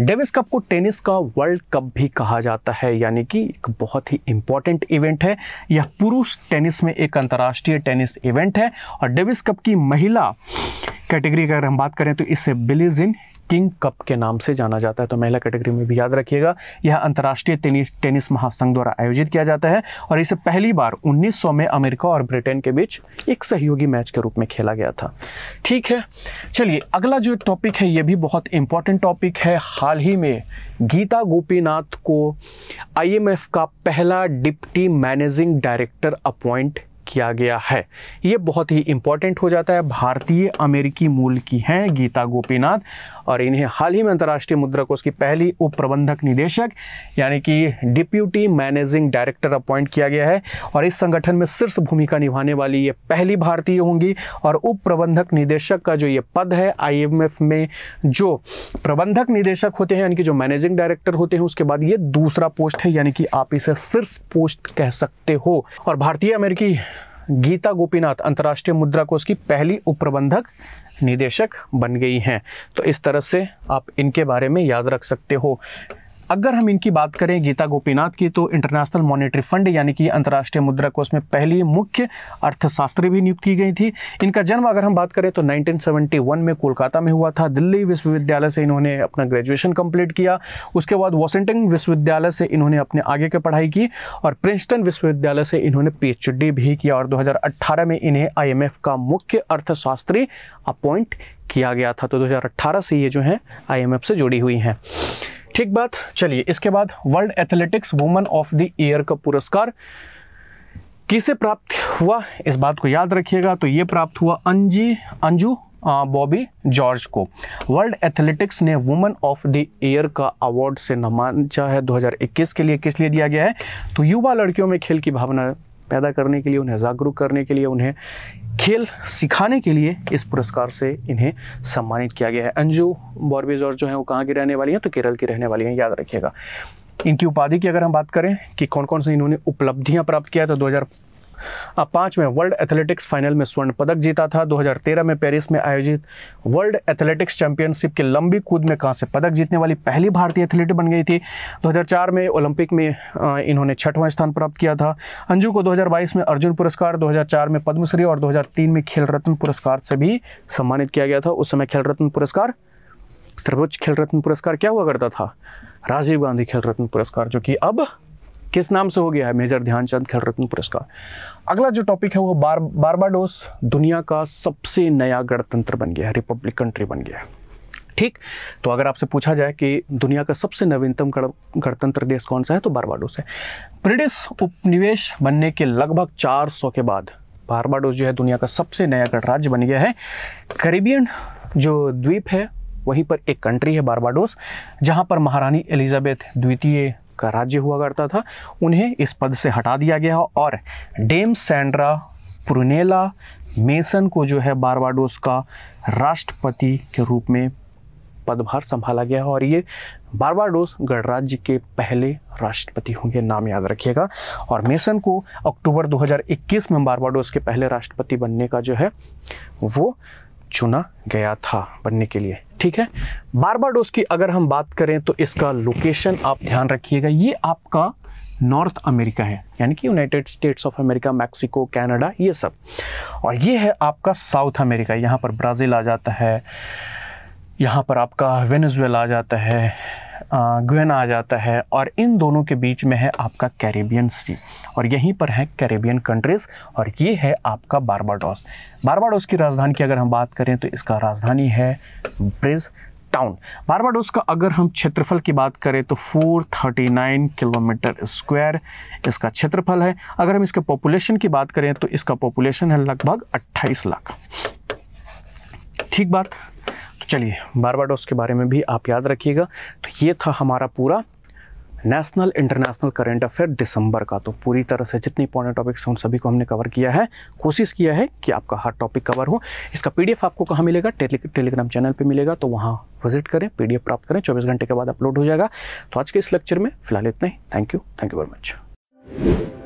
डेविस कप को टेनिस का वर्ल्ड कप भी कहा जाता है यानी कि एक बहुत ही इंपॉर्टेंट इवेंट है यह पुरुष टेनिस में एक अंतर्राष्ट्रीय टेनिस इवेंट है और डेविस कप की महिला कैटेगरी की अगर हम बात करें तो इसे बिलीज इन किंग कप के नाम से जाना जाता है तो महिला कैटेगरी में भी याद रखिएगा यह अंतर्राष्ट्रीय टेनिस टेनिस महासंघ द्वारा आयोजित किया जाता है और इसे पहली बार 1900 में अमेरिका और ब्रिटेन के बीच एक सहयोगी मैच के रूप में खेला गया था ठीक है चलिए अगला जो टॉपिक है यह भी बहुत इंपॉर्टेंट टॉपिक है हाल ही में गीता गोपीनाथ को आई का पहला डिप्टी मैनेजिंग डायरेक्टर अपॉइंट किया गया है ये बहुत ही इंपॉर्टेंट हो जाता है भारतीय अमेरिकी मूल की हैं गीता गोपीनाथ और इन्हें हाल ही में अंतर्राष्ट्रीय मुद्रा कोष की पहली उप प्रबंधक निदेशक यानी कि डिप्यूटी मैनेजिंग डायरेक्टर अपॉइंट किया गया है और इस संगठन में शीर्ष भूमिका निभाने वाली ये पहली भारतीय होंगी और उप प्रबंधक निदेशक का जो ये पद है आई में जो प्रबंधक निदेशक होते हैं यानी कि जो मैनेजिंग डायरेक्टर होते हैं उसके बाद ये दूसरा पोस्ट है यानी कि आप इसे शीर्ष पोस्ट कह सकते हो और भारतीय अमेरिकी गीता गोपीनाथ अंतर्राष्ट्रीय मुद्रा कोष की पहली उपप्रबंधक निदेशक बन गई हैं तो इस तरह से आप इनके बारे में याद रख सकते हो अगर हम इनकी बात करें गीता गोपीनाथ की तो इंटरनेशनल मॉनेटरी फंड यानी कि अंतर्राष्ट्रीय मुद्रा कोष में पहली मुख्य अर्थशास्त्री भी नियुक्त की गई थी इनका जन्म अगर हम बात करें तो 1971 में कोलकाता में हुआ था दिल्ली विश्वविद्यालय से इन्होंने अपना ग्रेजुएशन कंप्लीट किया उसके बाद वॉशिंगटन विश्वविद्यालय से इन्होंने अपने आगे की पढ़ाई की और प्रिंसटन विश्वविद्यालय से इन्होंने पी भी किया और दो में इन्हें आई का मुख्य अर्थशास्त्री अपॉइंट किया गया था तो दो से ये जो है आई से जुड़ी हुई हैं ठीक बात चलिए इसके बाद world athletics woman of the year का पुरस्कार किसे प्राप्त हुआ इस बात को याद रखिएगा तो ये प्राप्त हुआ अंजी अंजू बॉबी जॉर्ज को वर्ल्ड एथलेटिक्स ने वुमेन ऑफ द ईयर का अवार्ड से नमाचा है 2021 के लिए किस लिए दिया गया है तो युवा लड़कियों में खेल की भावना पैदा करने के लिए उन्हें जागरूक करने के लिए उन्हें खेल सिखाने के लिए इस पुरस्कार से इन्हें सम्मानित किया गया है अंजू बॉर्बेज और जो है वो कहाँ की रहने वाली हैं तो केरल की रहने वाली हैं याद रखिएगा इनकी उपाधि की अगर हम बात करें कि कौन कौन से इन्होंने उपलब्धियां प्राप्त किया तो पाँच में वर्ल्ड एथलेटिक्स फाइनल में स्वर्ण पदक जीता था 2013 में पेरिस में आयोजित वर्ल्ड एथलेटिक्स चैंपियनशिप के लंबी कूद में से पदक जीतने वाली पहली भारतीय एथलीट बन गई थी 2004 में ओलंपिक में इन्होंने छठवां स्थान प्राप्त किया था अंजू को 2022 में अर्जुन पुरस्कार 2004 में पद्मश्री और 2003 में खेल रत्न पुरस्कार से भी सम्मानित किया गया था उस समय खेल रत्न पुरस्कार सर्वोच्च खेल रत्न पुरस्कार क्या हुआ करता था राजीव गांधी खेल रत्न पुरस्कार जो कि अब किस नाम से हो गया है मेजर ध्यानचंद खेल रत्न पुरस्कार अगला जो टॉपिक है वो बार बारबाडोस दुनिया का सबसे नया गणतंत्र बन गया है रिपब्लिक कंट्री बन गया है ठीक तो अगर आपसे पूछा जाए कि दुनिया का सबसे नवीनतम गणतंत्र देश कौन सा है तो बारबाडोस है ब्रिटिश उपनिवेश बनने के लगभग 400 के बाद बारबाडोस जो है दुनिया का सबसे नया गणराज्य बन गया है करेबियन जो द्वीप है वहीं पर एक कंट्री है बारबाडोस जहां पर महारानी एलिजाबेथ द्वितीय का राज्य हुआ करता था उन्हें इस पद से हटा दिया गया और डेम सैंड्रा पुरनेला मेसन को जो है बारबाडोस का राष्ट्रपति के रूप में पदभार संभाला गया और ये बारबाडोस गणराज्य के पहले राष्ट्रपति होंगे नाम याद रखिएगा और मेसन को अक्टूबर 2021 में बारबाडोस के पहले राष्ट्रपति बनने का जो है वो चुना गया था बनने के लिए ठीक है बारबाडोस की अगर हम बात करें तो इसका लोकेशन आप ध्यान रखिएगा ये आपका नॉर्थ अमेरिका है यानी कि United States of America Mexico Canada ये सब और ये है आपका साउथ अमेरिका यहाँ पर ब्राज़ील आ जाता है यहाँ पर आपका वेनेजुएला आ जाता है ग्वेन आ जाता है और इन दोनों के बीच में है आपका कैरेबियन सी और यहीं पर है कैरेबियन कंट्रीज़ और ये है आपका बारबाडोस बारबाडोस की राजधानी की अगर हम बात करें तो इसका राजधानी है ब्रिज टाउन बारबाडोस का अगर हम क्षेत्रफल की बात करें तो 439 किलोमीटर स्क्वायर इसका क्षेत्रफल है अगर हम इसके पॉपुलेशन की बात करें तो इसका पॉपुलेशन है लगभग 28 लाख ठीक बात चलिए बारबाडोस के बारे में भी आप याद रखिएगा तो ये था हमारा पूरा नेशनल इंटरनेशनल करेंट अफेयर दिसंबर का तो पूरी तरह से जितने इंपॉर्टेंट टॉपिक्स उन सभी को हमने कवर किया है कोशिश किया है कि आपका हर टॉपिक कवर हो इसका पीडीएफ आपको कहाँ मिलेगा टेली टेलीग्राम चैनल पे मिलेगा तो वहाँ विजिट करें पीडीएफ प्राप्त करें 24 घंटे के बाद अपलोड हो जाएगा तो आज के इस लेक्चर में फिलहाल इतना ही thank you thank you very much